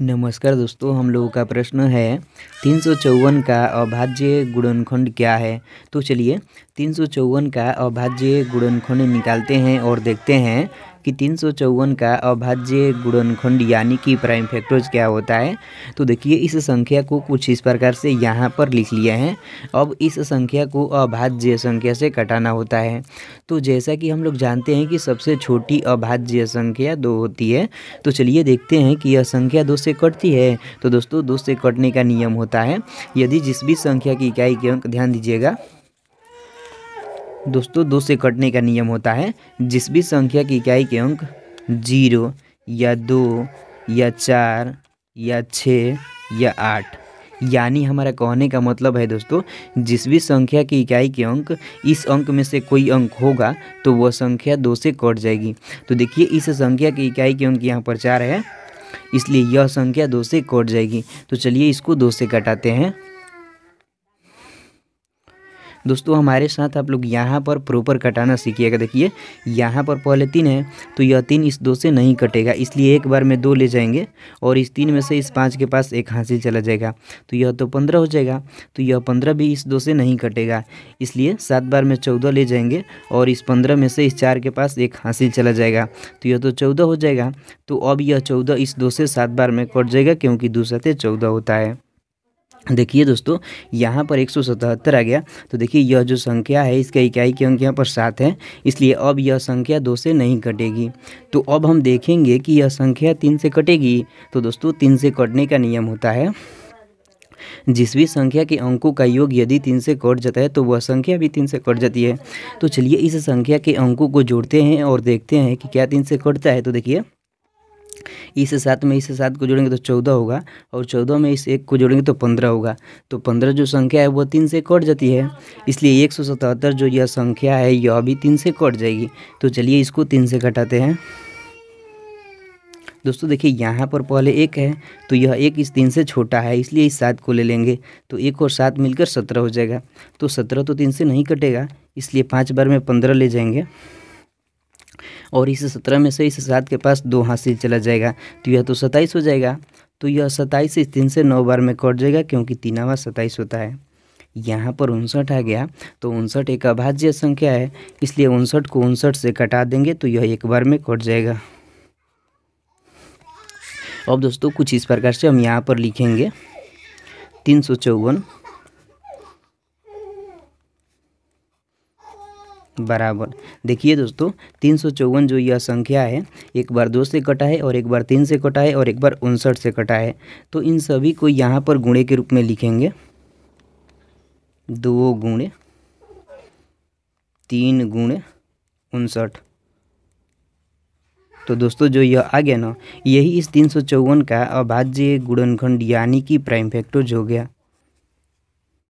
नमस्कार दोस्तों हम लोगों का प्रश्न है तीन सौ चौवन का अभाज्य गुणनखंड क्या है तो चलिए तीन सौ चौवन का अभाज्य गुणनखंड निकालते हैं और देखते हैं कि तीन सौ चौवन का अभाज्य गुणनखंड यानी कि प्राइम फैक्टर्स क्या होता है तो देखिए इस संख्या को कुछ इस प्रकार से यहाँ पर लिख लिया है अब इस संख्या को अभाज्य संख्या से कटाना होता है तो जैसा कि हम लोग जानते हैं कि सबसे छोटी अभाज्य संख्या दो होती है तो चलिए देखते हैं कि यह संख्या दो से कटती है तो दोस्तों दो से कटने का नियम होता है यदि जिस भी संख्या की इकाई के ध्यान दीजिएगा दोस्तों दो से कटने का नियम होता है जिस भी संख्या की इकाई के अंक जीरो या दो या चार या छः या आठ यानी हमारा कहने का मतलब है दोस्तों जिस भी संख्या की इकाई के अंक इस अंक में से कोई अंक होगा तो वह संख्या दो से कट जाएगी तो देखिए इस संख्या की इकाई के अंक यहाँ पर चार है इसलिए यह संख्या दो से कट जाएगी तो चलिए इसको दो से कटाते हैं दोस्तों हमारे साथ आप लोग यहाँ पर प्रॉपर कटाना सीखिएगा देखिए यहाँ पर पहले तीन है तो यह तीन इस दो से नहीं कटेगा इसलिए एक बार में दो ले जाएंगे और इस तीन में से इस पाँच के पास एक हासिल चला जाएगा तो यह तो पंद्रह हो जाएगा तो यह पंद्रह भी इस दो से नहीं कटेगा इसलिए सात बार में चौदह ले जाएंगे और इस पंद्रह में से इस चार के पास एक हासिल चला जाएगा तो यह तो चौदह हो जाएगा तो अब यह चौदह इस दो से सात बार में कट जाएगा क्योंकि दूसरा सतह चौदह होता है देखिए दोस्तों यहाँ पर एक आ गया तो देखिए यह जो संख्या है इसका इकाई के अंक यहाँ पर सात है इसलिए अब यह संख्या दो से नहीं कटेगी तो अब हम देखेंगे कि यह संख्या तीन से कटेगी तो दोस्तों तीन से कटने का नियम होता है जिस भी संख्या के अंकों का योग यदि तीन से कट जाता है तो वह संख्या भी तीन से कट जाती है तो चलिए इस संख्या के अंकों को जोड़ते हैं और देखते हैं कि क्या तीन से कटता है तो देखिए इस सात में इस सात को जोड़ेंगे तो चौदह होगा और चौदह में इस एक को जोड़ेंगे तो पंद्रह होगा तो पंद्रह जो संख्या है वो तीन से कट जाती है इसलिए एक सौ सतहत्तर जो यह संख्या है यह भी तीन से कट जाएगी तो चलिए इसको तीन से घटाते हैं दोस्तों देखिए यहाँ पर पहले एक है तो यह एक इस तीन से छोटा है इसलिए इस सात को ले लेंगे तो एक और सात मिलकर सत्रह हो जाएगा तो सत्रह तो तीन से नहीं कटेगा इसलिए पाँच बार में पंद्रह ले जाएंगे और इस सत्रह में से इस सात के पास दो हासिल चला जाएगा तो यह तो सत्ताईस हो जाएगा तो यह सत्ताईस इस तीन से नौ बार में कट जाएगा क्योंकि तीनावा सत्ताईस होता है यहाँ पर उनसठ आ गया तो उनसठ एक अभाज्य संख्या है इसलिए उनसठ को उनसठ से कटा देंगे तो यह एक बार में कट जाएगा अब दोस्तों कुछ इस प्रकार से हम यहाँ पर लिखेंगे तीन सौ चौवन बराबर देखिए दोस्तों तीन सौ चौवन जो यह संख्या है एक बार दो से कटा है और एक बार तीन से कटा है और एक बार उनसठ से कटा है तो इन सभी को यहाँ पर गुणे के रूप में लिखेंगे दो गुणे तीन गुणे उनसठ तो दोस्तों जो यह आ गया ना यही इस तीन सौ चौवन का अभाज्य गुणनखंड यानी कि प्राइम फैक्टर्स हो गया